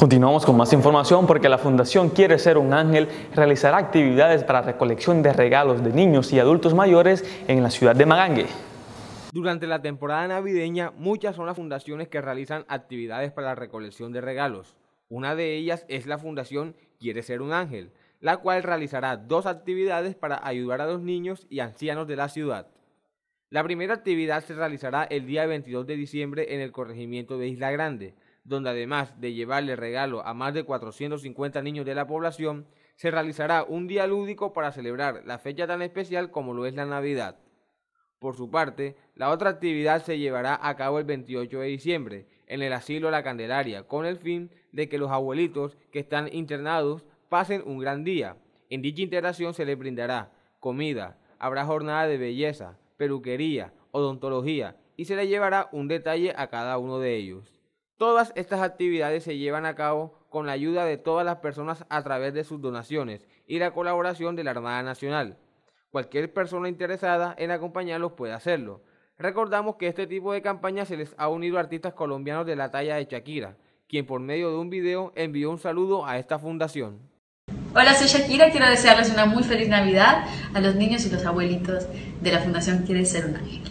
Continuamos con más información porque la Fundación Quiere Ser un Ángel realizará actividades para recolección de regalos de niños y adultos mayores en la ciudad de Magangue. Durante la temporada navideña, muchas son las fundaciones que realizan actividades para la recolección de regalos. Una de ellas es la Fundación Quiere Ser un Ángel, la cual realizará dos actividades para ayudar a los niños y ancianos de la ciudad. La primera actividad se realizará el día 22 de diciembre en el corregimiento de Isla Grande, donde además de llevarle regalo a más de 450 niños de la población, se realizará un día lúdico para celebrar la fecha tan especial como lo es la Navidad. Por su parte, la otra actividad se llevará a cabo el 28 de diciembre en el asilo La Candelaria, con el fin de que los abuelitos que están internados pasen un gran día. En dicha integración se les brindará comida, habrá jornada de belleza, peluquería, odontología y se les llevará un detalle a cada uno de ellos. Todas estas actividades se llevan a cabo con la ayuda de todas las personas a través de sus donaciones y la colaboración de la Armada Nacional. Cualquier persona interesada en acompañarlos puede hacerlo. Recordamos que este tipo de campaña se les ha unido artistas colombianos de la talla de Shakira, quien por medio de un video envió un saludo a esta fundación. Hola, soy Shakira, quiero desearles una muy feliz Navidad a los niños y los abuelitos de la Fundación Quieren Ser un Ángel.